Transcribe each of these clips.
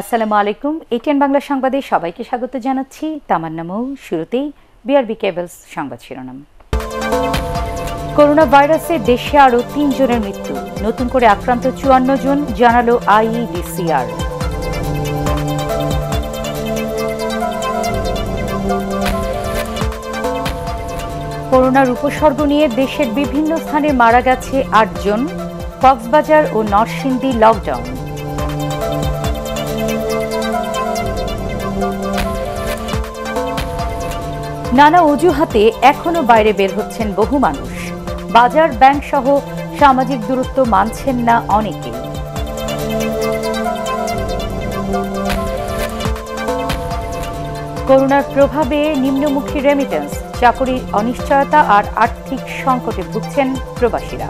আসসালামু আলাইকুম এটিএন বাংলা সংবাদে সবাইকে স্বাগত জানাচ্ছি তামান্না মৌ শুরুতেই বিআরবি কেবলস সংবাদ শিরোনাম করোনা ভাইরাসে দেশে আরও তিনজনের মৃত্যু নতুন করে আক্রান্ত চুয়ান্ন জন জানালো আইইডিসিআর e করোনার উপসর্গ নিয়ে দেশের বিভিন্ন স্থানে মারা গেছে আটজন কক্সবাজার ও নরসিংদী লকডাউন নানা অজুহাতে এখনো বাইরে বের হচ্ছেন বহু মানুষ বাজার ব্যাংক সহ সামাজিক দূরত্ব মানছেন না অনেকে করোনার প্রভাবে নিম্নমুখী রেমিটেন্স চাকরির অনিশ্চয়তা আর আর্থিক সংকটে ভুগছেন প্রবাসীরা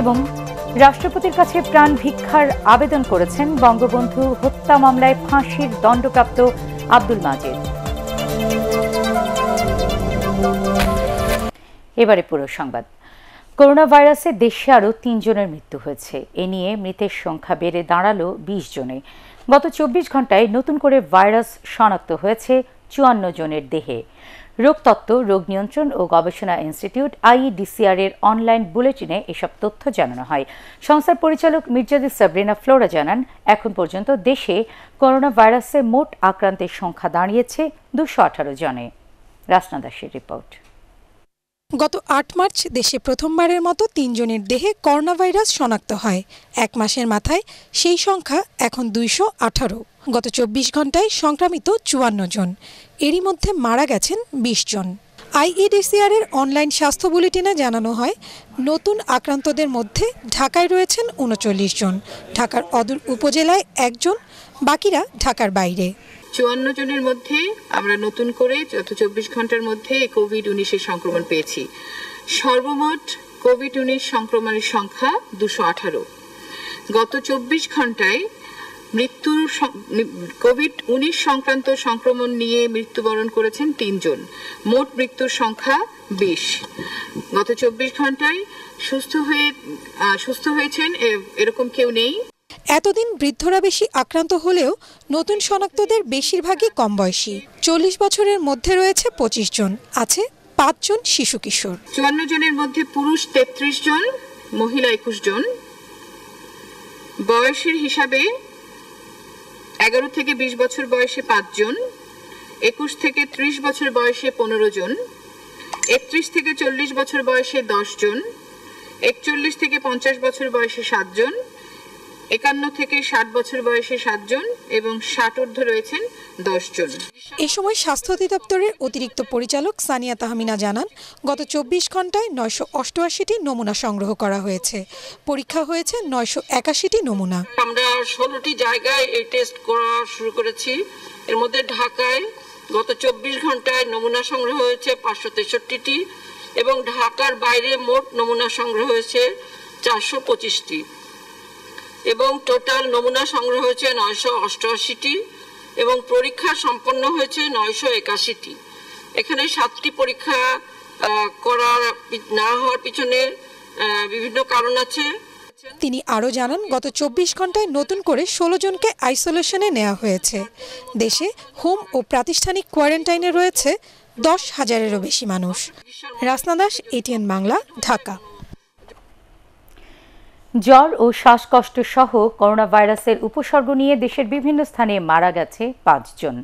এবং রাষ্ট্রপতির কাছে প্রাণ ভিক্ষার আবেদন করেছেন বঙ্গবন্ধু হত্যা মামলায় ফাঁসির দণ্ডপ্রাপ্ত আব্দুল মাজেদ এবারে পুরো সংবাদ করোনা ভাইরাসে দেশে আরও তিনজনের মৃত্যু হয়েছে এ নিয়ে মৃতের সংখ্যা বেড়ে দাঁড়ালো বিশ জনে গত চব্বিশ ঘন্টায় নতুন করে ভাইরাস শনাক্ত হয়েছে চুয়ান্ন জনের দেহে রোগতত্ত্ব রোগ নিয়ন্ত্রণ ও গবেষণা ইনস্টিটিউট আইইডিসিআর এর অনলাইন বুলেটিনে এসব তথ্য জানানো হয় সংস্থার পরিচালক মির্জাদি সাবরিনা ফ্লোরা জানান এখন পর্যন্ত দেশে করোনা ভাইরাসে মোট আক্রান্তের সংখ্যা দাঁড়িয়েছে দুশো আঠারো জনে রাসনা দাসের রিপোর্ট গত আট মার্চ দেশে প্রথমবারের মতো তিনজনের দেহে করোনাভাইরাস শনাক্ত হয় এক মাসের মাথায় সেই সংখ্যা এখন দুইশো আঠারো গত চব্বিশ ঘন্টায় সংক্রামিত চুয়ান্ন জন এরই মধ্যে মারা গেছেন বিশ জন আইইডিসিআর এর অনলাইন স্বাস্থ্য বুলেটিনে জানানো হয় নতুন আক্রান্তদের মধ্যে ঢাকায় রয়েছেন উনচল্লিশ জন ঢাকার অদূর উপজেলায় একজন বাকিরা ঢাকার বাইরে চুয়ান্ন জনের মধ্যে আমরা নতুন করে গত চব্বিশ ঘন্টার মধ্যে কোভিড উনিশের সংক্রমণ পেয়েছি সর্বমোট কোভিড উনিশ সংক্রমণের সংখ্যা দুশো আঠারো গত চব্বিশ ঘন্টায় মৃত্যুর কোভিড উনিশ সংক্রান্ত সংক্রমণ নিয়ে মৃত্যুবরণ করেছেন তিনজন মোট মৃত্যুর সংখ্যা বিশ গত চব্বিশ ঘন্টায় সুস্থ হয়ে সুস্থ হয়েছেন এরকম কেউ নেই এতদিন বৃদ্ধরা বেশি আক্রান্ত হলেও নতুন শনাক্তদের বেশিরভাগই কম বয়সী চল্লিশ বছরের মধ্যে রয়েছে পঁচিশ জন আছে পাঁচজন শিশু কিশোর চুয়ান্ন জনের মধ্যে পুরুষ তেত্রিশ জন মহিলা একুশ জন বয়সের হিসাবে এগারো থেকে বিশ বছর বয়সে পাঁচজন একুশ থেকে ত্রিশ বছর বয়সে পনেরো জন একত্রিশ থেকে চল্লিশ বছর বয়সে দশ জন একচল্লিশ থেকে পঞ্চাশ বছর বয়সে সাতজন একান্ন থেকে ষাট বছর বয়সে সাতজন এবং ষাট ঊর্ধ্ব রয়েছেন দশজন এ সময় স্বাস্থ্য অধিদপ্তরের অতিরিক্ত পরিচালক সানিয়া তাহমিনা জানান গত চব্বিশ ঘন্টায় নয়শো অষ্টআশিটি নমুনা সংগ্রহ করা হয়েছে পরীক্ষা হয়েছে নয়শো একাশিটি নমুনা আমরা ষোলোটি জায়গায় এই টেস্ট করা শুরু করেছি এর মধ্যে ঢাকায় গত চব্বিশ ঘন্টায় নমুনা সংগ্রহ হয়েছে পাঁচশো তেষট্টিটি এবং ঢাকার বাইরে মোট নমুনা সংগ্রহ হয়েছে চারশো পঁচিশটি এবং টোটাল নমুনা সংগ্রহ হয়েছে নয়শো অষ্টআশিটি এবং পরীক্ষা সম্পন্ন হয়েছে নয়শো একাশিটি এখানে সাতটি পরীক্ষা করার না হওয়ার পিছনে বিভিন্ন কারণ আছে তিনি আরও জানান গত চব্বিশ ঘন্টায় নতুন করে ষোলো জনকে আইসোলেশনে নেওয়া হয়েছে দেশে হোম ও প্রাতিষ্ঠানিক কোয়ারেন্টাইনে রয়েছে দশ হাজারেরও বেশি মানুষ রাসনা দাস এটিএন বাংলা ঢাকা জ্বর ও শ্বাসকষ্ট সহ করোনা ভাইরাসের উপসর্গ নিয়ে দেশের বিভিন্ন স্থানে মারা গেছে পাঁচজন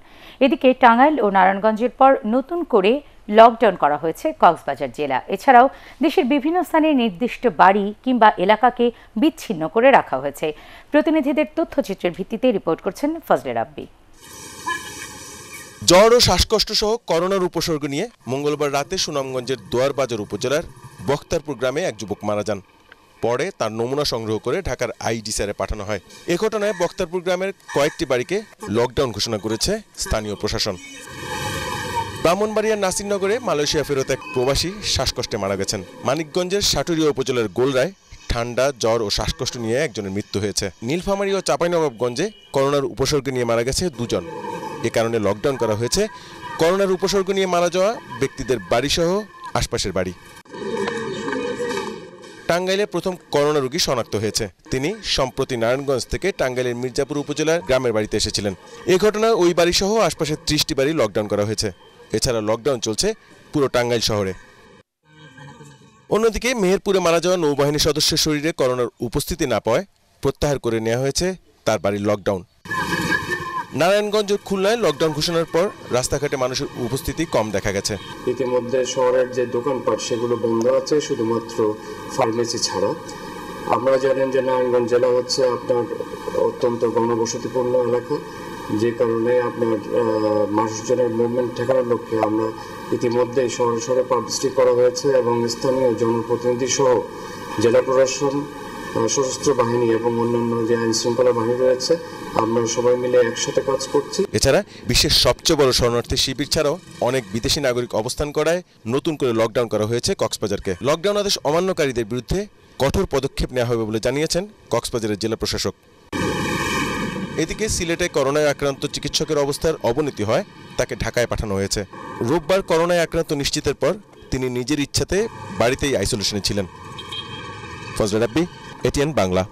এদিকে টাঙ্গাইল ও নারায়ণগঞ্জের পর নতুন করে লকডাউন করা হয়েছে কক্সবাজার জেলা এছাড়াও দেশের বিভিন্ন স্থানে নির্দিষ্ট বাড়ি কিংবা এলাকাকে বিচ্ছিন্ন করে রাখা হয়েছে প্রতিনিধিদের তথ্যচিত্রের ভিত্তিতে রিপোর্ট করছেন ফজলে রাব্বি জ্বর ও শ্বাসকষ্ট সহ করোনার উপসর্গ নিয়ে মঙ্গলবার রাতে সুনামগঞ্জের দোয়ারবাজার উপজেলার বক্তারপুর গ্রামে এক যুবক মারা যান পরে তার নমুনা সংগ্রহ করে ঢাকার স্যারে পাঠানো হয় এ ঘটনায় বক্তারপুর গ্রামের কয়েকটি বাড়িকে লকডাউন ঘোষণা করেছে স্থানীয় প্রশাসন ব্রাহ্মণবাড়িয়ার নাসিরনগরে মালয়েশিয়া ফেরত এক প্রবাসী শ্বাসকষ্টে মারা গেছেন মানিকগঞ্জের সাটুরিয়া উপজেলার গোলরায় ঠান্ডা জ্বর ও শ্বাসকষ্ট নিয়ে একজনের মৃত্যু হয়েছে নীলফামারী ও চাঁপাইনবাবগঞ্জে করোনার উপসর্গ নিয়ে মারা গেছে দুজন এ কারণে লকডাউন করা হয়েছে করোনার উপসর্গ নিয়ে মারা যাওয়া ব্যক্তিদের বাড়িসহ আশপাশের বাড়ি টাঙ্গাইলে প্রথম করোনা রোগী শনাক্ত হয়েছে তিনি সম্প্রতি নারায়ণগঞ্জ থেকে টাঙ্গাইলের মির্জাপুর উপজেলার গ্রামের বাড়িতে এসেছিলেন এ ঘটনায় ওই বাড়িসহ আশপাশের ত্রিশটি বাড়ি লকডাউন করা হয়েছে এছাড়া লকডাউন চলছে পুরো টাঙ্গাইল শহরে অন্যদিকে মেহেরপুরে মারা যাওয়া নৌবাহিনী সদস্যের শরীরে করোনার উপস্থিতি না পাওয়ায় প্রত্যাহার করে নেওয়া হয়েছে তার বাড়ির লকডাউন নারায়ণগঞ্জ ও খুলনায় লকডাউন ঘোষণার পর রাস্তাঘাটে মানুষের উপস্থিতি কম দেখা গেছে ইতিমধ্যে শহরের যে দোকানপাট সেগুলো বন্ধ আছে শুধুমাত্র ফার্মেসি ছাড়া আপনারা জানেন যে নারায়ণগঞ্জ জেলা হচ্ছে আপনার অত্যন্ত গণবসতিপূর্ণ এলাকা যে কারণে আপনার মানুষজনের মুভমেন্ট ঠেকানোর লক্ষ্যে আমরা ইতিমধ্যে শহরে শহরে পাবলিসিটি করা হয়েছে এবং স্থানীয় জনপ্রতিনিধি সহ জেলা প্রশাসন সশস্ত্র বাহিনী এবং অন্যান্য যে আইন শৃঙ্খলা বাহিনী রয়েছে আমরা সবাই মিলে একসাথে কাজ করছি এছাড়া বিশ্বের সবচেয়ে বড় শরণার্থী শিবির ছাড়াও অনেক বিদেশি নাগরিক অবস্থান করায় নতুন করে লকডাউন করা হয়েছে কক্সবাজারকে লকডাউন আদেশ অমান্যকারীদের বিরুদ্ধে কঠোর পদক্ষেপ নেওয়া হবে বলে জানিয়েছেন কক্সবাজারের জেলা প্রশাসক এদিকে সিলেটে করোনায় আক্রান্ত চিকিৎসকের অবস্থার অবনতি হয় তাকে ঢাকায় পাঠানো হয়েছে রোববার করোনায় আক্রান্ত নিশ্চিতের পর তিনি নিজের ইচ্ছাতে বাড়িতেই আইসোলেশনে ছিলেন ফজল রাব্বি এটিএন বাংলা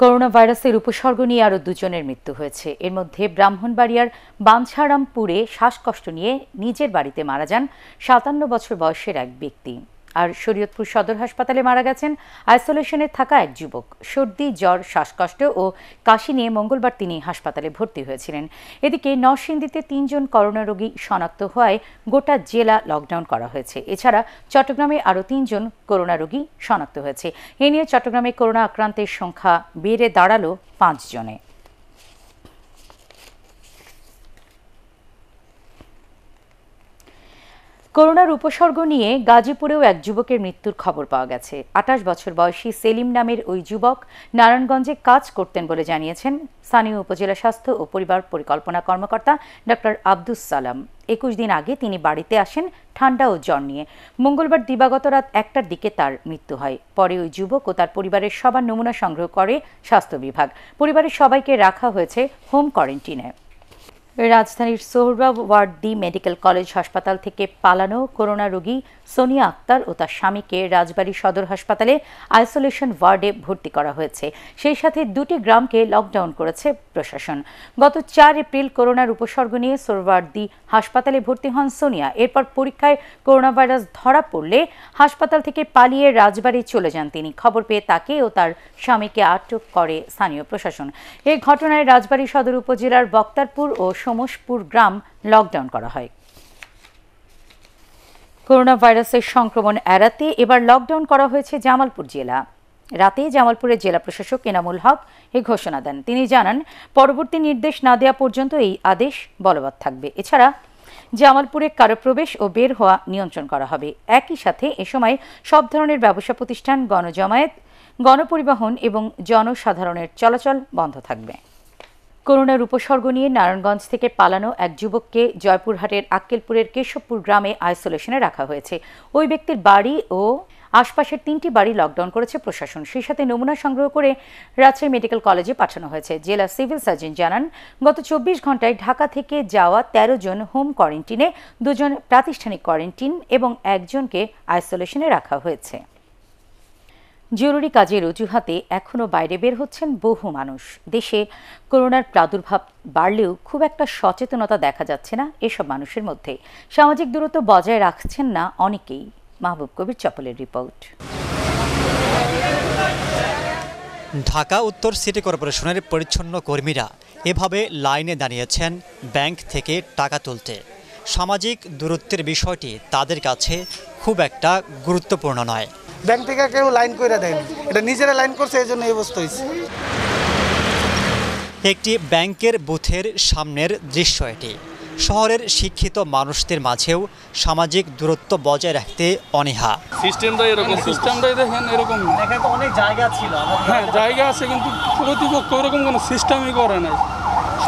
করোনা ভাইরাসের উপসর্গ নিয়ে আরও দুজনের মৃত্যু হয়েছে এর মধ্যে ব্রাহ্মণবাড়িয়ার বাঞ্ছারামপুরে শ্বাসকষ্ট নিয়ে নিজের বাড়িতে মারা যান সাতান্ন বছর বয়সের এক ব্যক্তি আর শরীয়তপুর সদর হাসপাতালে মারা গেছেন আইসোলেশনে থাকা এক যুবক সর্দি জ্বর শ্বাসকষ্ট ও কাশি নিয়ে মঙ্গলবার তিনি হাসপাতালে ভর্তি হয়েছিলেন এদিকে নরসিংদীতে তিনজন করোনা রোগী শনাক্ত হওয়ায় গোটা জেলা লকডাউন করা হয়েছে এছাড়া চট্টগ্রামে আরও তিনজন করোনা রোগী শনাক্ত হয়েছে এ নিয়ে চট্টগ্রামে করোনা আক্রান্তের সংখ্যা বেড়ে দাঁড়ালো পাঁচজনে করোনার উপসর্গ নিয়ে গাজীপুরেও এক যুবকের মৃত্যুর খবর পাওয়া গেছে আঠাশ বছর বয়সী সেলিম নামের ওই যুবক নারায়ণগঞ্জে কাজ করতেন বলে জানিয়েছেন স্থানীয় উপজেলা স্বাস্থ্য ও পরিবার পরিকল্পনা কর্মকর্তা ডক্টর আব্দুস সালাম একুশ দিন আগে তিনি বাড়িতে আসেন ঠান্ডা ও জ্বর নিয়ে মঙ্গলবার দিবাগত রাত একটার দিকে তার মৃত্যু হয় পরে ওই যুবক ও তার পরিবারের সবার নমুনা সংগ্রহ করে স্বাস্থ্য বিভাগ পরিবারের সবাইকে রাখা হয়েছে হোম কোয়ারেন্টিনে রাজধানীর Suhrawardy medical college হাসপাতাল থেকে পালানো করোনা রোগী সোনিয়া আক্তার ও তার স্বামীকে রাজবাড়ী সদর হাসপাতালে আইসোলেশন ওয়ার্ডে ভর্তি করা হয়েছে সেই সাথে দুটি গ্রামকে লকডাউন করেছে প্রশাসন গত চার এপ্রিল করোনার উপসর্গ নিয়ে সোহরাব দি হাসপাতালে ভর্তি হন সোনিয়া এরপর পরীক্ষায় করোনা ভাইরাস ধরা পড়লে হাসপাতাল থেকে পালিয়ে রাজবাড়ী চলে যান তিনি খবর পেয়ে তাকে ও তার স্বামীকে আটক করে স্থানীয় প্রশাসন এই ঘটনায় রাজবাড়ী সদর উপজেলার বক্তারপুর ও সমসপুর গ্রাম লকডাউন করা হয় করোনা ভাইরাসের সংক্রমণ এড়াতে এবার লকডাউন করা হয়েছে জামালপুর জেলা রাতে জামালপুরের জেলা প্রশাসক এনামুল হক এ ঘোষণা দেন তিনি জানান পরবর্তী নির্দেশ না দেওয়া পর্যন্ত এই আদেশ বলবৎ থাকবে এছাড়া জামালপুরে কারো প্রবেশ ও বের হওয়া নিয়ন্ত্রণ করা হবে একই সাথে এ সময় সব ধরনের ব্যবসা প্রতিষ্ঠান গণজমায়েত গণপরিবহন এবং জনসাধারণের চলাচল বন্ধ থাকবে করোনার উপসর্গ নিয়ে নারায়ণগঞ্জ থেকে পালানো এক যুবককে জয়পুরহাটের আক্কেলপুরের কেশবপুর গ্রামে আইসোলেশনে রাখা হয়েছে ওই ব্যক্তির বাড়ি ও আশপাশের তিনটি বাড়ি লকডাউন করেছে প্রশাসন সেই সাথে নমুনা সংগ্রহ করে রাজশাহী মেডিকেল কলেজে পাঠানো হয়েছে জেলা সিভিল সার্জন জানান গত চব্বিশ ঘন্টায় ঢাকা থেকে যাওয়া ১৩ জন হোম কোয়ারেন্টিনে দুজন প্রাতিষ্ঠানিক কোয়ারেন্টিন এবং একজনকে আইসোলেশনে রাখা হয়েছে জরুরি কাজের অজুহাতে এখনও বাইরে বের হচ্ছেন বহু মানুষ দেশে করোনার প্রাদুর্ভাব বাড়লেও খুব একটা সচেতনতা দেখা যাচ্ছে না এসব মানুষের মধ্যে সামাজিক দূরত্ব বজায় রাখছেন না অনেকেই মাহবুব কবির চপলের রিপোর্ট ঢাকা উত্তর সিটি কর্পোরেশনের পরিচ্ছন্ন কর্মীরা এভাবে লাইনে দাঁড়িয়েছেন ব্যাংক থেকে টাকা তুলতে সামাজিক দূরত্বের বিষয়টি তাদের কাছে খুব একটা গুরুত্বপূর্ণ নয় ব্যাংক থেকে কেউ লাইন করে দেয়নি এটা নিজেরা লাইন করছে এই জন্য এই অবস্থা হয়েছে একটি ব্যাংকের বুথের সামনের দৃশ্য এটি শহরের শিক্ষিত মানুষদের মাঝেও সামাজিক দূরত্ব বজায় রাখতে অনীহা সিস্টেমটা এরকম হ্যাঁ, সিস্টেমটাই দেখেন এরকম অনেক জায়গা ছিল হ্যাঁ জায়গা আছে কিন্তু কর্তৃপক্ষ এরকম কোনো সিস্টেমই করে নাই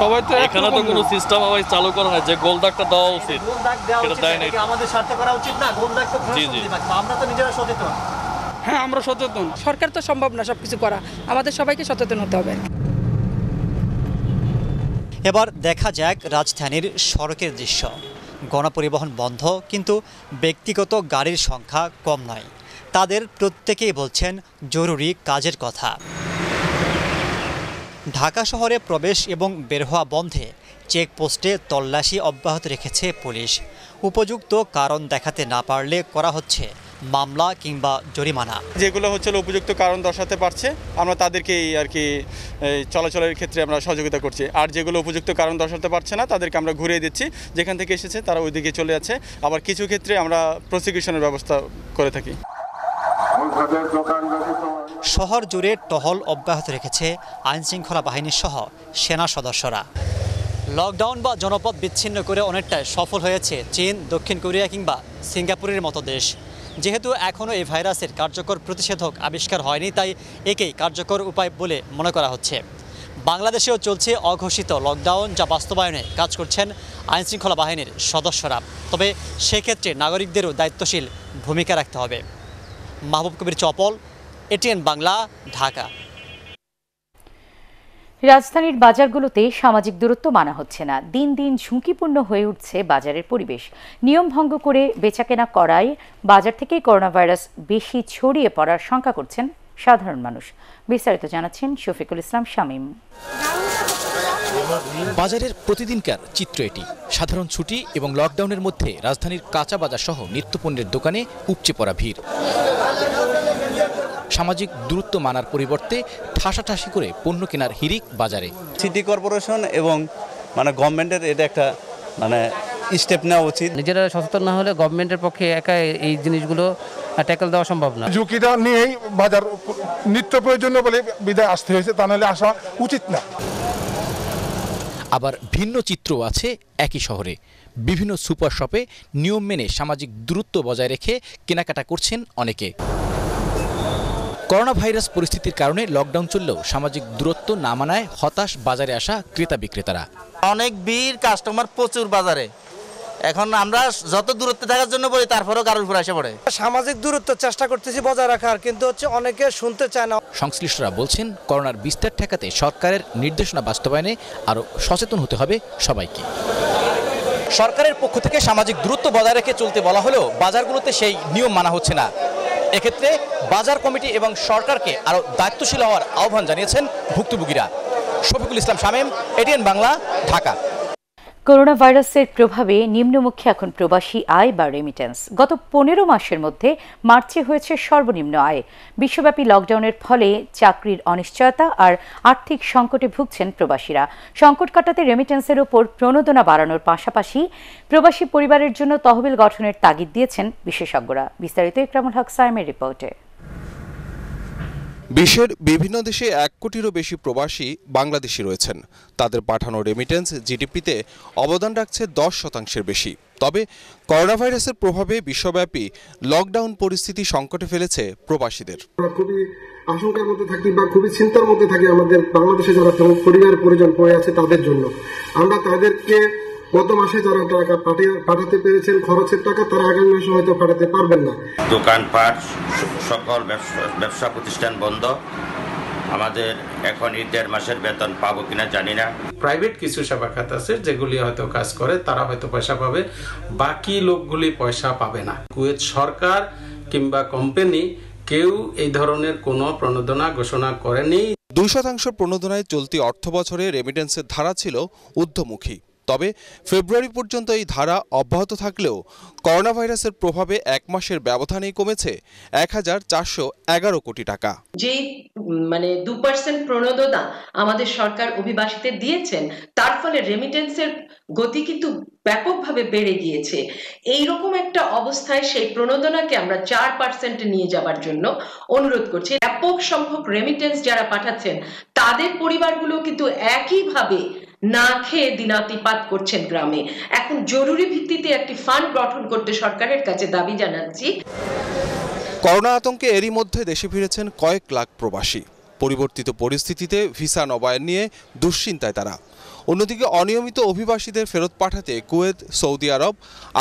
সবাই তো এখানে তো কোনো সিস্টেম আবার চালু করা হয় যে গোল দাগটা দেওয়া হ্যাঁ, উচিত সেটা দেয় নাই আমাদের স্বার্থে করা উচিত না গোল দাগ জি জি আমরা তো নিজেরা সচেতন হ্যাঁ আমরা সচেতন সরকার তো সম্ভব না সব কিছু করা আমাদের সবাইকে সচেতন হতে হবে এবার দেখা যাক রাজধানীর সড়কের দৃশ্য গণপরিবহন বন্ধ কিন্তু ব্যক্তিগত গাড়ির সংখ্যা কম নয় তাদের প্রত্যেকেই বলছেন জরুরি কাজের কথা ঢাকা শহরে প্রবেশ এবং বের হওয়া বন্ধে চেকপোস্টে তল্লাশি অব্যাহত রেখেছে পুলিশ উপযুক্ত কারণ দেখাতে না পারলে করা হচ্ছে মামলা কিংবা জরিমানা যেগুলো হচ্ছে উপযুক্ত কারণ দর্শাতে পারছে আমরা তাদেরকেই আর কি চলাচলের ক্ষেত্রে আমরা সহযোগিতা করছি আর যেগুলো উপযুক্ত কারণ দর্শাতে পারছে না তাদেরকে আমরা ঘুরিয়ে দিচ্ছি যেখান থেকে এসেছে তারা ওইদিকে চলে যাচ্ছে আবার কিছু ক্ষেত্রে আমরা প্রসিকিউশনের ব্যবস্থা করে থাকি শহর জুড়ে টহল অব্যাহত রেখেছে আইনশৃঙ্খলা বাহিনীর সহ সেনা সদস্যরা লকডাউন বা জনপথ বিচ্ছিন্ন করে অনেকটাই সফল হয়েছে চীন দক্ষিণ কোরিয়া কিংবা সিঙ্গাপুরের মতো দেশ যেহেতু এখনও এই ভাইরাসের কার্যকর প্রতিষেধক আবিষ্কার হয়নি তাই একেই কার্যকর উপায় বলে মনে করা হচ্ছে বাংলাদেশেও চলছে অঘোষিত লকডাউন যা বাস্তবায়নে কাজ করছেন আইনশৃঙ্খলা বাহিনীর সদস্যরা তবে সেক্ষেত্রে নাগরিকদেরও দায়িত্বশীল ভূমিকা রাখতে হবে মাহবুব কবির চপল এটিএন বাংলা ঢাকা রাজধানীর বাজারগুলোতে সামাজিক দূরত্ব মানা হচ্ছে না দিন দিন ঝুঁকিপূর্ণ হয়ে উঠছে বাজারের পরিবেশ নিয়ম ভঙ্গ করে বেচাকেনা করায় বাজার থেকেই করোনাভাইরাস বেশি ছড়িয়ে পড়ার শঙ্কা করছেন সাধারণ মানুষ বিস্তারিত জানাচ্ছেন শফিকুল ইসলাম শামীম বাজারের প্রতিদিনকার চিত্র এটি সাধারণ ছুটি এবং লকডাউনের মধ্যে রাজধানীর কাঁচা বাজার সহ নিত্যপণ্যের দোকানে উপচে পড়া ভিড় সামাজিক দূরত্ব মানার পরিবর্তে ঠাসাঠাসি করে পণ্য কেনার হিরিক বাজারে সিটি কর্পোরেশন এবং মানে গভর্নমেন্টের এটা একটা মানে স্টেপ নেওয়া উচিত নিজেরা সচেতন না হলে গভর্নমেন্টের পক্ষে একা এই জিনিসগুলো ট্যাকল দেওয়া সম্ভব না ঝুঁকিটা নিয়েই বাজার নিত্য প্রয়োজনীয় বলে বিদায় আসতে হয়েছে তা নাহলে আসা উচিত না আবার ভিন্ন চিত্র আছে একই শহরে বিভিন্ন সুপার শপে নিয়ম মেনে সামাজিক দূরত্ব বজায় রেখে কেনাকাটা করছেন অনেকে করোনা ভাইরাস পরিস্থিতির কারণে লকডাউন চললেও সামাজিক দূরত্ব না মানায় হতাশ বাজারে আসা ক্রেতা বিক্রেতারা অনেক ভিড় কাস্টমার প্রচুর বাজারে এখন আমরা যত দূরত্বে থাকার জন্য বলি তারপরেও কারোর উপর এসে পড়ে সামাজিক দূরত্ব চেষ্টা করতেছি বজায় রাখার কিন্তু হচ্ছে অনেকে শুনতে চায় না সংশ্লিষ্টরা বলছেন করোনার বিস্তার ঠেকাতে সরকারের নির্দেশনা বাস্তবায়নে আরও সচেতন হতে হবে সবাইকে সরকারের পক্ষ থেকে সামাজিক দূরত্ব বজায় রেখে চলতে বলা হলেও বাজারগুলোতে সেই নিয়ম মানা হচ্ছে না এক্ষেত্রে বাজার কমিটি এবং সরকারকে আরও দায়িত্বশীল হওয়ার আহ্বান জানিয়েছেন ভুক্তভোগীরা শফিকুল ইসলাম শামীম এটিএন বাংলা ঢাকা করোনা ভাইরাসের প্রভাবে নিম্নমুখী এখন প্রবাসী আয় বা রেমিটেন্স গত পনেরো মাসের মধ্যে মার্চে হয়েছে সর্বনিম্ন আয় বিশ্বব্যাপী লকডাউনের ফলে চাকরির অনিশ্চয়তা আর আর্থিক সংকটে ভুগছেন প্রবাসীরা সংকট কাটাতে রেমিটেন্সের ওপর প্রণোদনা বাড়ানোর পাশাপাশি প্রবাসী পরিবারের জন্য তহবিল গঠনের তাগিদ দিয়েছেন বিশেষজ্ঞরা বিস্তারিত ইকরামুল হক সাইমের রিপোর্টে বিশ্বের বিভিন্ন দেশে এক কোটিরও বেশি প্রবাসী বাংলাদেশি রয়েছেন তাদের পাঠানো রেমিটেন্স জিডিপিতে অবদান রাখছে দশ শতাংশের বেশি তবে করোনাভাইরাসের প্রভাবে বিশ্বব্যাপী লকডাউন পরিস্থিতি সংকটে ফেলেছে প্রবাসীদের খুবই আশঙ্কার মধ্যে থাকি বা খুবই চিন্তার মধ্যে থাকি আমাদের বাংলাদেশে যারা পরিবার পরিজন পড়ে আছে তাদের জন্য আমরা তাদেরকে গত মাসে যারা টাকা পাঠাতে পেরেছেন খরচের টাকা তারা আগামী মাসে হয়তো পাঠাতে পারবেন না দোকানপাট সকল ব্যবসা প্রতিষ্ঠান বন্ধ আমাদের এখন ঈদের মাসের বেতন পাবো কিনা জানি না প্রাইভেট কিছু সেবা খাত আছে যেগুলি হয়তো কাজ করে তারা হয়তো পয়সা পাবে বাকি লোকগুলি পয়সা পাবে না কুয়েত সরকার কিংবা কোম্পানি কেউ এই ধরনের কোনো প্রণোদনা ঘোষণা করেনি দুই শতাংশ প্রণোদনায় চলতি অর্থ বছরে রেমিটেন্সের ধারা ছিল ঊর্ধ্বমুখী তবে ফেব্রুয়ারি পর্যন্ত এই ধারা অব্যাহত থাকলেও করোনা ভাইরাসের প্রভাবে এক মাসের ব্যবধানেই কমেছে এক হাজার চারশো এগারো কোটি টাকা যে মানে দু পার্সেন্ট প্রণোদনা আমাদের সরকার অভিবাসীদের দিয়েছেন তার ফলে রেমিটেন্সের গতি কিন্তু ব্যাপকভাবে বেড়ে গিয়েছে এই রকম একটা অবস্থায় সেই প্রণোদনাকে আমরা চার পার্সেন্টে নিয়ে যাবার জন্য অনুরোধ করছি ব্যাপক সংখ্যক রেমিটেন্স যারা পাঠাচ্ছেন তাদের পরিবারগুলো কিন্তু একইভাবে না খেয়ে দিনাতিপাত করছেন গ্রামে এখন জরুরি ভিত্তিতে একটি ফান্ড গঠন করতে সরকারের কাছে দাবি জানাচ্ছি করোনা আতঙ্কে এরই মধ্যে দেশে ফিরেছেন কয়েক লাখ প্রবাসী পরিবর্তিত পরিস্থিতিতে ভিসা নবায়ন নিয়ে দুশ্চিন্তায় তারা অন্যদিকে অনিয়মিত অভিবাসীদের ফেরত পাঠাতে কুয়েত সৌদি আরব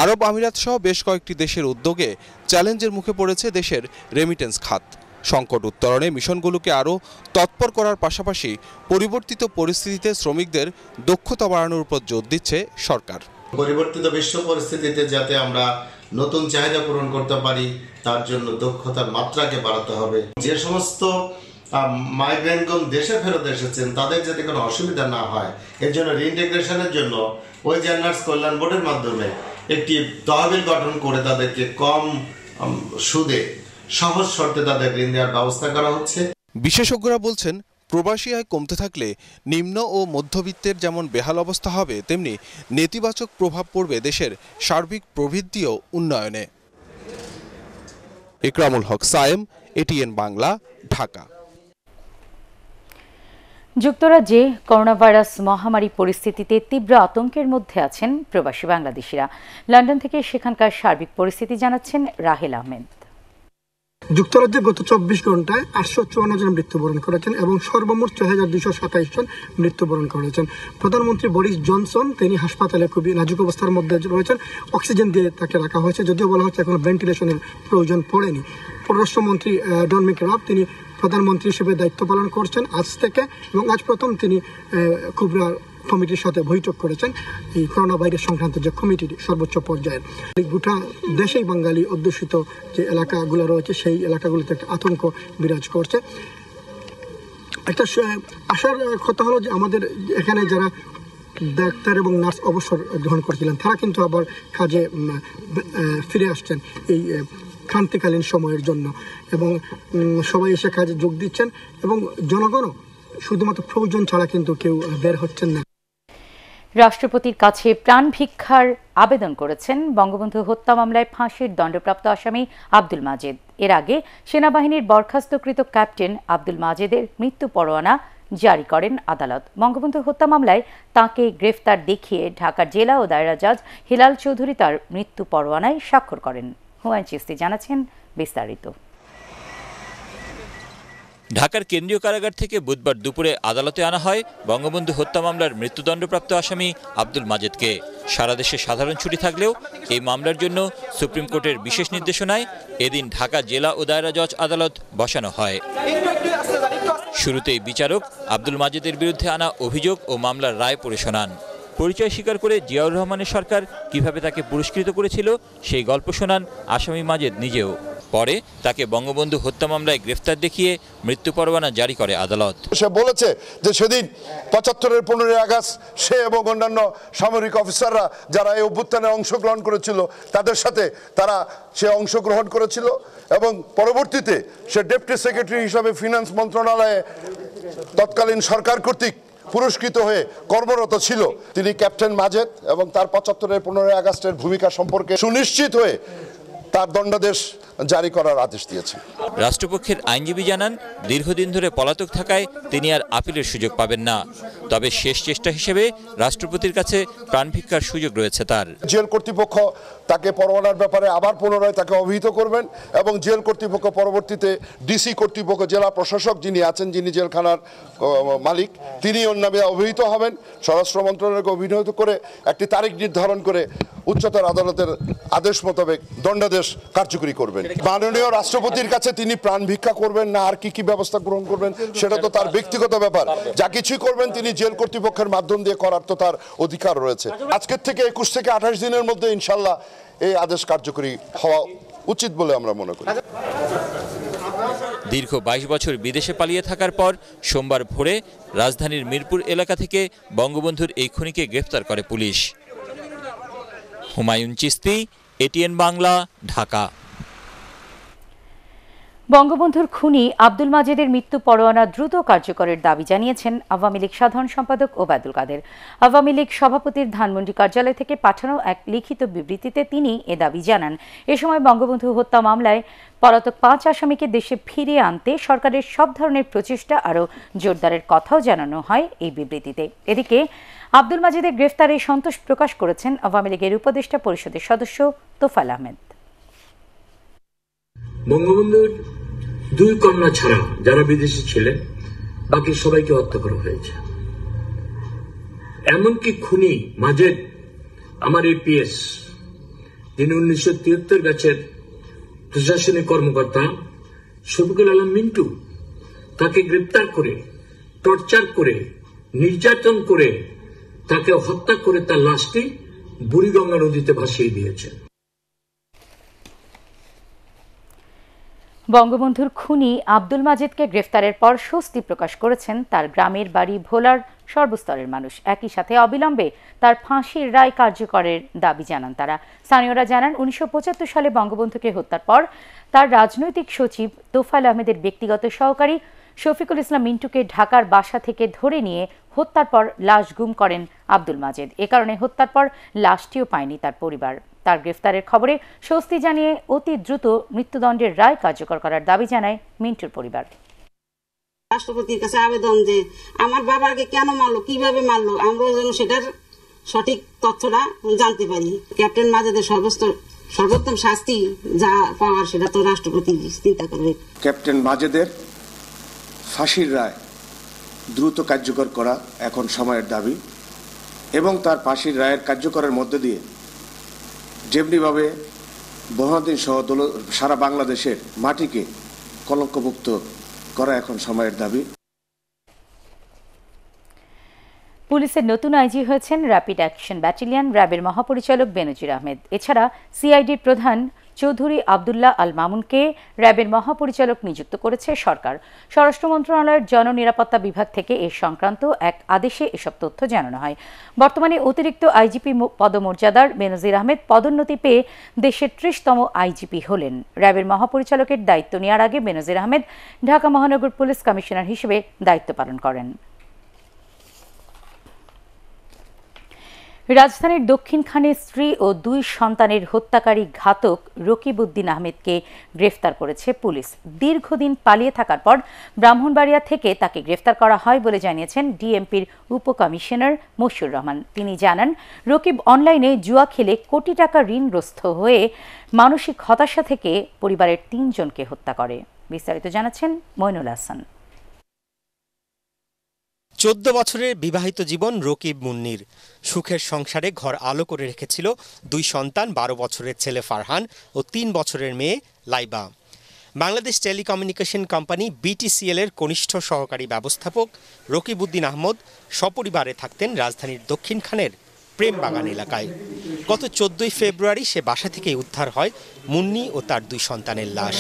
আরব আমিরাত সহ বেশ কয়েকটি দেশের উদ্যোগে চ্যালেঞ্জের মুখে পড়েছে দেশের রেমিটেন্স খাত সংকট উত্তরণে মিশনগুলোকে আরও তৎপর করার পাশাপাশি পরিবর্তিত পরিস্থিতিতে শ্রমিকদের দক্ষতা বাড়ানোর উপর জোর দিচ্ছে সরকার পরিবর্তিত বিশ্ব পরিস্থিতিতে যাতে আমরা নতুন চাহিদা পূরণ করতে পারি তার জন্য দক্ষতার মাত্রাকে বাড়াতে হবে যে সমস্ত মাইগ্রেন্টগণ দেশে ফেরত এসেছেন তাদের যাতে কোনো অসুবিধা না হয় এর জন্য রিইন্টিগ্রেশনের জন্য ওই জার্নার্স কল্যাণ বোর্ডের মাধ্যমে একটি তহবিল গঠন করে তাদেরকে কম সুদে সহজ শর্তে তাদের ঋণ দেওয়ার ব্যবস্থা করা হচ্ছে বিশেষজ্ঞরা বলছেন প্রবাসী আয় কমতে থাকলে নিম্ন ও মধ্যবিত্তের যেমন বেহাল অবস্থা হবে তেমনি নেতিবাচক প্রভাব পড়বে দেশের সার্বিক প্রবৃদ্ধিও উন্নয়নে ইকরামুল হক সায়েম এটিএন বাংলা ঢাকা যুক্তরাজ্যে করোনাভাইরাস মহামারী পরিস্থিতিতে তীব্র আতঙ্কের মধ্যে আছেন প্রবাসী বাংলাদেশিরা লন্ডন থেকে সেখানকার সার্বিক পরিস্থিতি জানাচ্ছেন রাহেল আহমেদ যুক্তরাজ্যে গত চব্বিশ ঘন্টায় আটশো চুয়ান্ন জন মৃত্যুবরণ করেছেন এবং সর্বমোট ছয় হাজার দুশো সাতাইশ জন মৃত্যুবরণ করেছেন প্রধানমন্ত্রী বরিস জনসন তিনি হাসপাতালে খুবই নাজুক অবস্থার মধ্যে রয়েছেন অক্সিজেন দিয়ে তাকে রাখা হয়েছে যদিও বলা হচ্ছে এখনো ভেন্টিলেশনের প্রয়োজন পড়েনি পররাষ্ট্রমন্ত্রী ডন রাব তিনি প্রধানমন্ত্রী হিসেবে দায়িত্ব পালন করছেন আজ থেকে এবং আজ প্রথম তিনি খুবরা কমিটির সাথে বৈঠক করেছেন এই করোনা ভাইরাস সংক্রান্ত যে কমিটির সর্বোচ্চ পর্যায়ের গোটা দেশেই বাঙালি অধ্যুষিত যে এলাকাগুলো রয়েছে সেই এলাকাগুলোতে একটা আতঙ্ক বিরাজ করছে একটা আসার কথা হলো যে আমাদের এখানে যারা ডাক্তার এবং নার্স অবসর গ্রহণ করেছিলেন তারা কিন্তু আবার কাজে ফিরে আসছেন এই ক্রান্তিকালীন সময়ের জন্য এবং সবাই এসে কাজে যোগ দিচ্ছেন এবং জনগণও শুধুমাত্র প্রয়োজন ছাড়া কিন্তু কেউ বের হচ্ছেন না রাষ্ট্রপতির কাছে প্রাণ ভিক্ষার আবেদন করেছেন বঙ্গবন্ধু হত্যা মামলায় ফাঁসির দণ্ডপ্রাপ্ত আসামি আব্দুল মাজেদ এর আগে সেনাবাহিনীর বরখাস্তকৃত ক্যাপ্টেন আব্দুল মাজেদের মৃত্যু পরোয়ানা জারি করেন আদালত বঙ্গবন্ধু হত্যা মামলায় তাকে গ্রেফতার দেখিয়ে ঢাকার জেলা ও দায়রা জজ হিলাল চৌধুরী তার মৃত্যু পরোয়ানায় স্বাক্ষর করেন হুমায়ুন চিস্তি জানাচ্ছেন বিস্তারিত ঢাকার কেন্দ্রীয় কারাগার থেকে বুধবার দুপুরে আদালতে আনা হয় বঙ্গবন্ধু হত্যা মামলার মৃত্যুদণ্ডপ্রাপ্ত আসামি আব্দুল মাজেদকে সারা দেশে সাধারণ ছুটি থাকলেও এই মামলার জন্য সুপ্রিম কোর্টের বিশেষ নির্দেশনায় এদিন ঢাকা জেলা ও দায়রা জজ আদালত বসানো হয় শুরুতেই বিচারক আব্দুল মাজেদের বিরুদ্ধে আনা অভিযোগ ও মামলার রায় পড়ে শোনান পরিচয় স্বীকার করে জিয়াউর রহমানের সরকার কিভাবে তাকে পুরস্কৃত করেছিল সেই গল্প শোনান আসামি মাজেদ নিজেও পরে তাকে বঙ্গবন্ধু হত্যা মামলায় গ্রেফতার দেখিয়ে মৃত্যু পরোয়ানা জারি করে আদালত সে বলেছে যে সেদিন পঁচাত্তরের পনেরোই আগস্ট সে এবং অন্যান্য সামরিক অফিসাররা যারা এই অভ্যুত্থানে অংশগ্রহণ করেছিল তাদের সাথে তারা সে অংশগ্রহণ করেছিল এবং পরবর্তীতে সে ডেপুটি সেক্রেটারি হিসাবে ফিনান্স মন্ত্রণালয়ে তৎকালীন সরকার কর্তৃক পুরস্কৃত হয়ে কর্মরত ছিল তিনি ক্যাপ্টেন মাজেদ এবং তার পঁচাত্তরের পনেরোই আগস্টের ভূমিকা সম্পর্কে সুনিশ্চিত হয়ে তার দণ্ডাদেশ জারি করার আদেশ দিয়েছেন রাষ্ট্রপক্ষের আইনজীবী জানান দীর্ঘদিন ধরে পলাতক থাকায় তিনি আর আপিলের সুযোগ পাবেন না তবে শেষ চেষ্টা হিসেবে রাষ্ট্রপতির কাছে প্রাণভিক্ষার সুযোগ রয়েছে তার জেল কর্তৃপক্ষ তাকে পরোয়ানার ব্যাপারে আবার পুনরায় তাকে অভিহিত করবেন এবং জেল কর্তৃপক্ষ পরবর্তীতে ডিসি কর্তৃপক্ষ জেলা প্রশাসক যিনি আছেন যিনি জেলখানার মালিক তিনি অন্য অভিহিত হবেন স্বরাষ্ট্র মন্ত্রণালয়কে অভিহিত করে একটি তারিখ নির্ধারণ করে উচ্চতর আদালতের আদেশ মোতাবেক দণ্ডাদেশ কার্যকরী করবেন মাননীয় রাষ্ট্রপতির কাছে তিনি প্রাণ ভিক্ষা করবেন না আর কি কি ব্যবস্থা গ্রহণ করবেন সেটা তো তার ব্যক্তিগত ব্যাপার যা কিছুই করবেন তিনি জেল কর্তৃপক্ষের মাধ্যম দিয়ে করার তো তার অধিকার রয়েছে আজকের থেকে একুশ থেকে আঠাশ দিনের মধ্যে ইনশাল্লাহ এই আদেশ কার্যকরী হওয়া উচিত বলে আমরা মনে করি দীর্ঘ ২২ বছর বিদেশে পালিয়ে থাকার পর সোমবার ভোরে রাজধানীর মিরপুর এলাকা থেকে বঙ্গবন্ধুর এই খুনিকে গ্রেফতার করে পুলিশ হুমায়ুন চিস্তি এটিএন বাংলা ঢাকা বঙ্গবন্ধুর খুনি আব্দুল মাজেদের মৃত্যু পরোয়ানা দ্রুত কার্যকরের দাবি জানিয়েছেন আওয়ামী লীগ সাধারণ সম্পাদক ওবায়দুল কাদের আওয়ামী লীগ সভাপতির ধানমন্ডি কার্যালয় থেকে পাঠানো এক লিখিত বিবৃতিতে তিনি এ দাবি জানান এ সময় বঙ্গবন্ধু হত্যা মামলায় পলাতক পাঁচ আসামিকে দেশে ফিরিয়ে আনতে সরকারের সব ধরনের প্রচেষ্টা আরও জোরদারের কথাও জানানো হয় এই বিবৃতিতে এদিকে আব্দুল মাজেদের গ্রেফতারে সন্তোষ প্রকাশ করেছেন আওয়ামী লীগের উপদেষ্টা পরিষদের সদস্য তোফাল আহমেদ বঙ্গবন্ধুর দুই কন্যা ছাড়া যারা বিদেশি ছিলেন বাকি সবাইকে হত্যা করা হয়েছে এমনকি খুনি মাঝে আমার এপিএস তিনি উনিশশো তিয়াত্তর ব্যাচের প্রশাসনিক কর্মকর্তা শফিকুল আলম মিন্টু তাকে গ্রেপ্তার করে টর্চার করে নির্যাতন করে তাকে হত্যা করে তার লাশটি বুড়িগঙ্গা নদীতে ভাসিয়ে দিয়েছে বঙ্গবন্ধুর খুনি আব্দুল মাজেদকে গ্রেফতারের পর স্বস্তি প্রকাশ করেছেন তার গ্রামের বাড়ি ভোলার সর্বস্তরের মানুষ একই সাথে অবিলম্বে তার ফাঁসির রায় কার্যকরের দাবি জানান তারা স্থানীয়রা জানান উনিশশো সালে বঙ্গবন্ধুকে হত্যার পর তার রাজনৈতিক সচিব তোফাল আহমেদের ব্যক্তিগত সহকারী শফিকুল ইসলাম মিন্টুকে ঢাকার বাসা থেকে ধরে নিয়ে হত্যার পর লাশ গুম করেন আব্দুল মাজেদ এ কারণে হত্যার পর লাশটিও পায়নি তার পরিবার তার গ্রেফতারের খবরে স্বস্তি জানিয়ে অতি দ্রুত মৃত্যুদণ্ডের রায় কার্যকর করার দাবি জানায় মিন্টুর পরিবার রাষ্ট্রপতির কাছে আবেদন যে আমার বাবাকে কেন মারলো কিভাবে মারলো আমরা যেন সেটার সঠিক তথ্যটা জানতে পারি ক্যাপ্টেন মাজাদের সর্বোচ্চ সর্বোত্তম শাস্তি যা পাওয়ার সেটা তো রাষ্ট্রপতি চিন্তা করবে ক্যাপ্টেন মাজেদের ফাঁসির রায় দ্রুত কার্যকর করা এখন সময়ের দাবি এবং তার ফাঁসির রায়ের কার্যকরের মধ্য দিয়ে যেমনিভাবে মহাদিন সহ দল সারা বাংলাদেশের মাটিকে কলঙ্কমুক্ত করা এখন সময়ের দাবি পুলিশের নতুন আইজি হয়েছেন র্যাপিড অ্যাকশন ব্যাটালিয়ন র্যাবের মহাপরিচালক বেনজির আহমেদ এছাড়া সিআইডির প্রধান চৌধুরী আবদুল্লাহ আল মামুনকে র্যাবের মহাপরিচালক নিযুক্ত করেছে সরকার স্বরাষ্ট্র মন্ত্রণালয়ের জননিরাপত্তা বিভাগ থেকে এ সংক্রান্ত এক আদেশে এসব তথ্য জানানো হয় বর্তমানে অতিরিক্ত আইজিপি পদমর্যাদার বেনজির আহমেদ পদোন্নতি পেয়ে দেশের ত্রিশতম আইজিপি হলেন র্যাবের মহাপরিচালকের দায়িত্ব নেওয়ার আগে বেনজির আহমেদ ঢাকা মহানগর পুলিশ কমিশনার হিসেবে দায়িত্ব পালন করেন রাজধানীর দক্ষিণখানে স্ত্রী ও দুই সন্তানের হত্যাকারী ঘাতক রকিবউদ্দিন আহমেদকে গ্রেফতার করেছে পুলিশ দীর্ঘদিন পালিয়ে থাকার পর ব্রাহ্মণবাড়িয়া থেকে তাকে গ্রেফতার করা হয় বলে জানিয়েছেন ডিএমপির উপকমিশনার মশিউর রহমান তিনি জানান রকিব অনলাইনে জুয়া খেলে কোটি টাকা ঋণগ্রস্ত হয়ে মানসিক হতাশা থেকে পরিবারের তিনজনকে হত্যা করে বিস্তারিত জানাচ্ছেন মইনুল হাসান চোদ্দ বছরের বিবাহিত জীবন রকিব মুন্নির সুখের সংসারে ঘর আলো করে রেখেছিল দুই সন্তান বারো বছরের ছেলে ফারহান ও তিন বছরের মেয়ে Laiba Bangladesh telecommunication company BTCL এর কনিষ্ঠ সহকারী ব্যবস্থাপক রকিবউদ্দিন আহমদ সপরিবারে থাকতেন রাজধানীর দক্ষিণখানের প্রেম বাগান এলাকায় গত চোদ্দই ফেব্রুয়ারি সে বাসা থেকে উদ্ধার হয় মুন্নি ও তার দুই সন্তানের লাশ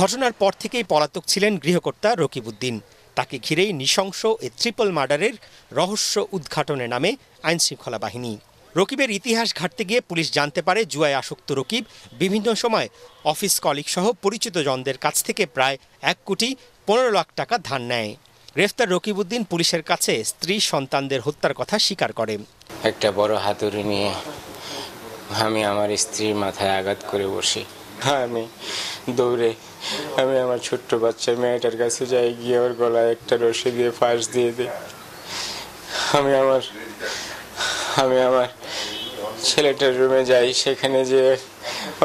ঘটনার পর থেকেই পলাতক ছিলেন গৃহকর্তা রকিবউদ্দিন তাকে ঘিরেই নৃশংস এ ট্রিপল মার্ডারের রহস্য উদ্ঘাটনে নামে আইনশৃঙ্খলা বাহিনী রকিবের ইতিহাস ঘাটতে গিয়ে পুলিশ জানতে পারে জুয়ায় আসক্ত রকিব বিভিন্ন সময় অফিস কলিগ সহ পরিচিত জনদের কাছ থেকে প্রায় এক কোটি পনেরো লাখ টাকা ধার নেয় গ্রেফতার রকিবউদ্দিন পুলিশের কাছে স্ত্রী সন্তানদের হত্যার কথা স্বীকার করে একটা বড় হাতুড়ি নিয়ে আমি আমার স্ত্রীর মাথায় আঘাত করে বসি হ্যাঁ, আমি দৌড়ে আমি আমার ছোট্ট বাচ্চা মেয়েটার কাছে যাই গিয়ে ওর গলায় একটা রসি দিয়ে ফাঁস দিয়ে দিই আমি আমার আমি আমার ছেলেটার রুমে যাই সেখানে যে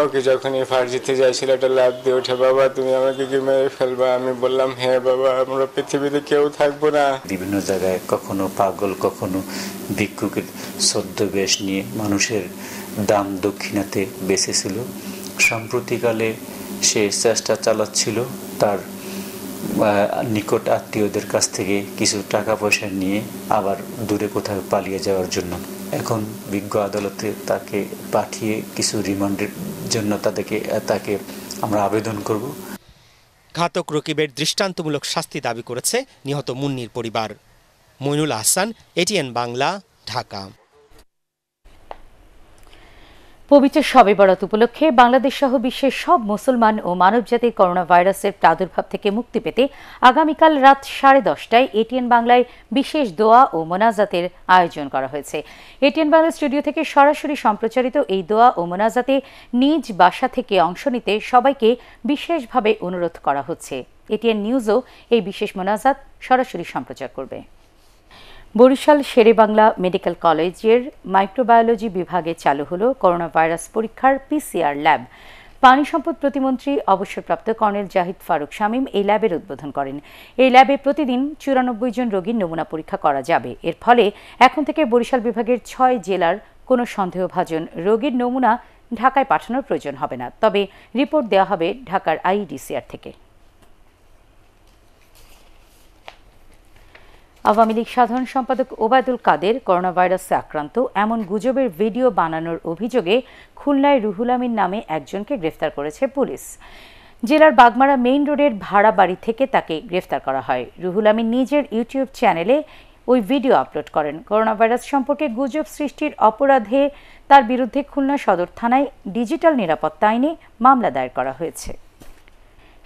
ওকে যখনই দিতে যাই ছেলেটা লাভ দিয়ে ওঠে বাবা তুমি আমাকে কি মেরে ফেলবা আমি বললাম হ্যাঁ বাবা আমরা পৃথিবীতে কেউ থাকবো না বিভিন্ন জায়গায় কখনো পাগল কখনো ভিক্ষুকের বেশ নিয়ে মানুষের দাম দক্ষিণাতে বেঁচেছিল সাম্প্রতিকালে সে চেষ্টা চালাচ্ছিল তার নিকট আত্মীয়দের কাছ থেকে কিছু টাকা পয়সা নিয়ে আবার দূরে কোথাও পালিয়ে যাওয়ার জন্য এখন বিজ্ঞ আদালতে তাকে পাঠিয়ে কিছু রিমান্ডের জন্য তাদেরকে তাকে আমরা আবেদন করব ঘাতক রকিবের দৃষ্টান্তমূলক শাস্তি দাবি করেছে নিহত মুন্নির পরিবার মইনুল আহসান এটিএন বাংলা ঢাকা পবিত্র সবে বরাত উপলক্ষে বাংলাদেশ সহ বিশ্বের সব মুসলমান ও মানবজাতির করোনা ভাইরাসের প্রাদুর্ভাব থেকে মুক্তি পেতে আগামীকাল রাত সাড়ে দশটায় এটিএন বাংলায় বিশেষ দোয়া ও মোনাজাতের আয়োজন করা হয়েছে এটিএন বাংলা স্টুডিও থেকে সরাসরি সম্প্রচারিত এই দোয়া ও মোনাজাতে নিজ বাসা থেকে অংশ নিতে সবাইকে বিশেষভাবে অনুরোধ করা হচ্ছে এটিএন নিউজও এই বিশেষ মোনাজাত সরাসরি সম্প্রচার করবে বরিশাল শেরেবাংলা মেডিকেল কলেজের মাইক্রোবায়োলজি বিভাগে চালু হলো করোনা ভাইরাস পরীক্ষার পিসিআর ল্যাব পানি সম্পদ প্রতিমন্ত্রী অবসরপ্রাপ্ত কর্নেল জাহিদ ফারুক শামীম এই ল্যাবের উদ্বোধন করেন এই ল্যাবে প্রতিদিন চুরানব্বই জন রোগীর নমুনা পরীক্ষা করা যাবে এর ফলে এখন থেকে বরিশাল বিভাগের ছয় জেলার কোনো সন্দেহভাজন রোগীর নমুনা ঢাকায় পাঠানোর প্রয়োজন হবে না তবে রিপোর্ট দেওয়া হবে ঢাকার আইডিসিআর থেকে আওয়ামী লীগ সাধারণ সম্পাদক ওবায়দুল কাদের করোনা ভাইরাসে আক্রান্ত এমন গুজবের ভিডিও বানানোর অভিযোগে খুলনায় রুহুল আমিন নামে একজনকে গ্রেফতার করেছে পুলিশ জেলার বাগমারা মেইন রোডের ভাড়া বাড়ি থেকে তাকে গ্রেফতার করা হয় রুহুল আমিন নিজের ইউটিউব চ্যানেলে ওই ভিডিও আপলোড করেন করোনা ভাইরাস সম্পর্কে গুজব সৃষ্টির অপরাধে তার বিরুদ্ধে খুলনা সদর থানায় ডিজিটাল নিরাপত্তা আইনে মামলা দায়ের করা হয়েছে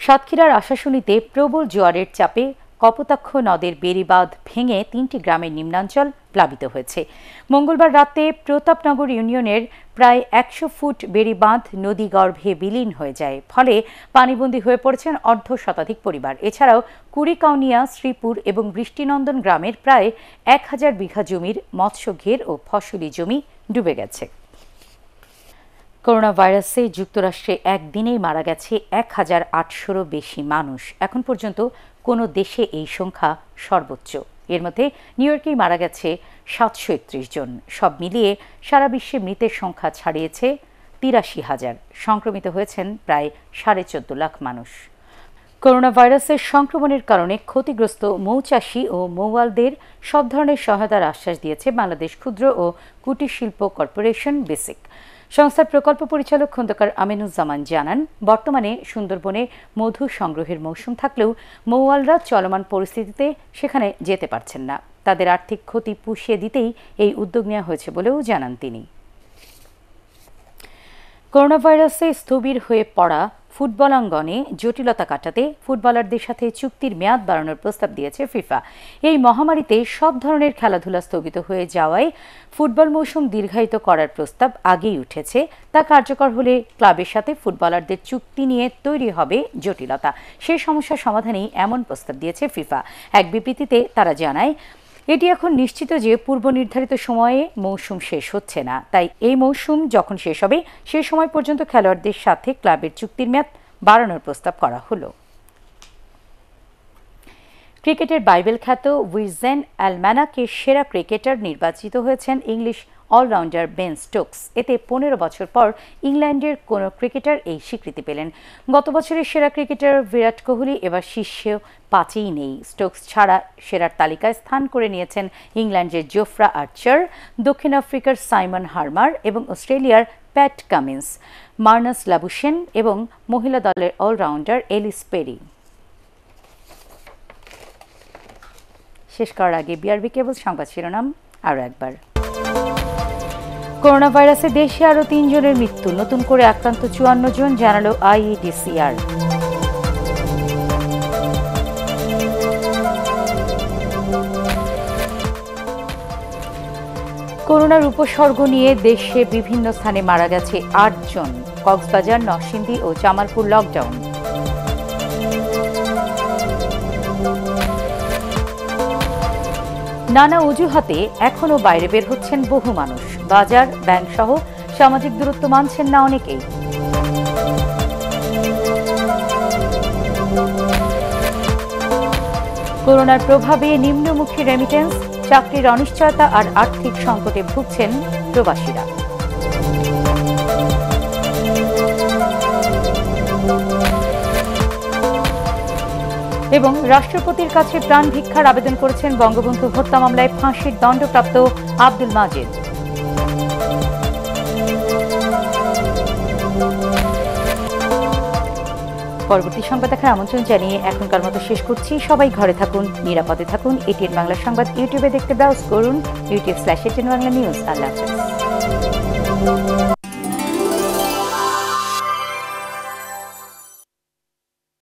সাতক্ষীরার আশাশুনিতে প্রবল জোয়ারের চাপে কপোতাক্ষ নদের বেড়িবাঁধ ভেঙে তিনটি গ্রামের নিম্নাঞ্চল প্লাবিত হয়েছে মঙ্গলবার রাতে প্রতাপনগর ইউনিয়নের প্রায় একশো ফুট বেড়িবাঁধ নদী গর্ভে বিলীন হয়ে যায় ফলে পানিবন্দী হয়ে পড়েছেন অর্ধ শতাধিক পরিবার এছাড়াও কুড়িকাউনিয়া শ্রীপুর এবং বৃষ্টিনন্দন গ্রামের প্রায় এক হাজার বিঘা জমির মৎস্য ঘের ও ফসলি জমি ডুবে গেছে করোনা ভাইরাসে যুক্তরাষ্ট্রে একদিনেই মারা গেছে এক হাজার আটশোরও বেশি মানুষ এখন পর্যন্ত কোনো দেশে এই সংখ্যা সর্বোচ্চ এর মধ্যে নিউ ইয়র্কেই মারা গেছে সাতশো একত্রিশ জন সব মিলিয়ে সারা বিশ্বে মৃতের সংখ্যা ছাড়িয়েছে তিরাশি হাজার সংক্রমিত হয়েছেন প্রায় সাড়ে চোদ্দ লাখ মানুষ করোনা ভাইরাসের সংক্রমণের কারণে ক্ষতিগ্রস্ত মৌচাষী ও মৌয়ালদের সব ধরনের সহায়তার আশ্বাস দিয়েছে বাংলাদেশ ক্ষুদ্র ও কুটির শিল্প কর্পোরেশন বেসিক সংস্থার প্রকল্প পরিচালক খন্দকার আমিনুজ্জামান জানান বর্তমানে সুন্দরবনে মধু সংগ্রহের মৌসুম থাকলেও মৌয়ালরা চলমান পরিস্থিতিতে সেখানে যেতে পারছেন না তাদের আর্থিক ক্ষতি পুষিয়ে দিতেই এই উদ্যোগ নেওয়া হয়েছে বলেও জানান তিনি করোনাভাইরাসে স্থবির হয়ে পড়া ফুটবলাঙ্গনে জটিলতা কাটাতে ফুটবলারদের সাথে চুক্তির মেয়াদ বাড়ানোর প্রস্তাব দিয়েছে ফিফা এই মহামারীতে সব ধরনের খেলাধুলা স্থগিত হয়ে যাওয়ায় ফুটবল মৌসুম দীর্ঘায়িত করার প্রস্তাব আগেই উঠেছে তা কার্যকর হলে ক্লাবের সাথে ফুটবলারদের চুক্তি নিয়ে তৈরি হবে জটিলতা সেই সমস্যা সমাধানেই এমন প্রস্তাব দিয়েছে ফিফা এক বিবৃতিতে তারা জানায় এটি এখন নিশ্চিত যে পূর্ব নির্ধারিত সময়ে মৌসুম শেষ হচ্ছে না তাই এই মৌসুম যখন শেষ হবে সে সময় পর্যন্ত খেলোয়াড়দের সাথে ক্লাবের চুক্তির মেয়াদ বাড়ানোর প্রস্তাব করা হলো ক্রিকেটের বাইবেল খ্যাত উইজেন অ্যালম্যানাকে সেরা ক্রিকেটার নির্বাচিত হয়েছেন ইংলিশ অলরাউন্ডার বেন স্টোকস এতে পনেরো বছর পর ইংল্যান্ডের কোন ক্রিকেটার এই স্বীকৃতি পেলেন গত বছরের সেরা ক্রিকেটার বিরাট কোহলি এবার শীর্ষে পাঁচেই নেই স্টোকস ছাড়া সেরার তালিকায় স্থান করে নিয়েছেন ইংল্যান্ডের জোফরা আর্চার দক্ষিণ আফ্রিকার সাইমন হার্মার এবং অস্ট্রেলিয়ার প্যাট কামিন্স মার্নাস লাবুসেন এবং মহিলা দলের অলরাউন্ডার এলিস পেরি শেষ করার আগে বিআরবি কেবল সংবাদ শিরোনাম আরও একবার করোনা ভাইরাসে দেশে আরও তিনজনের মৃত্যু নতুন করে আক্রান্ত চুয়ান্ন জন জানালো আইইডিসিআর করোনার উপসর্গ নিয়ে দেশে বিভিন্ন স্থানে মারা গেছে আটজন কক্সবাজার নরসিংদী ও জামালপুর লকডাউন নানা অজুহাতে এখনও বাইরে বের হচ্ছেন বহু মানুষ বাজার ব্যাংক সহ সামাজিক দূরত্ব মানছেন না অনেকেই করোনার প্রভাবে নিম্নমুখী রেমিটেন্স চাকরির অনিশ্চয়তা আর আর্থিক সংকটে ভুগছেন প্রবাসীরা এবং রাষ্ট্রপতির কাছে প্রাণ ভিক্ষার আবেদন করেছেন বঙ্গবন্ধু হত্যা মামলায় ফাঁসির দণ্ডপ্রাপ্ত আব্দুল মাজিদ পরবর্তী সংবাদ দেখার আমন্ত্রণ জানিয়ে এখনকার মতো শেষ করছি সবাই ঘরে থাকুন নিরাপদে থাকুন এটিএন বাংলা সংবাদ ইউটিউবে দেখতে ব্রাউজ করুন YouTube slash ATN Bangla news আল্লাহ হাফেজ